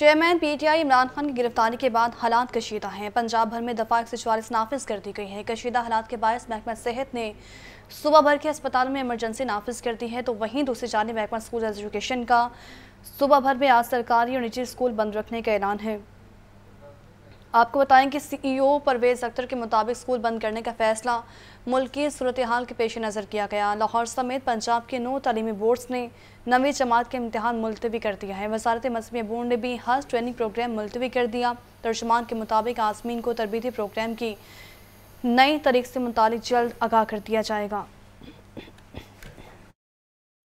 chairman PTI Imran Khan की गिरफ्तारी के बाद हालात कशीदा हैं पंजाब भर में दफा एक सौ चवालीस नाफिज कर दी गई है कशीदा हालात के बायस महकमा सेहत ने सुबह भर के अस्पताल में इमरजेंसी नाफिज कर दी है तो वहीं दूसरी जानी महकमा स्कूल एजुकेशन का सुबह भर में आज सरकारी और निजी स्कूल बंद रखने का ऐलान है आपको बताएं कि सीईओ e परवेज़ अख्तर के मुताबिक स्कूल बंद करने का फैसला मुल्क की सूरत हाल के पेश नज़र किया गया लाहौर समेत पंजाब के नौ तलीमी बोर्ड्स ने नवी जमात के इम्तहान मुलतवी कर दिया है वजारत मजहबी बोर्ड ने भी हज ट्रेनिंग प्रोग्राम मुलतवी कर दिया तर्जमान के मुताबिक आसमिन को तरबीती प्रोग्राम की नई तरीक़ से मुतल जल्द आगाह कर दिया जाएगा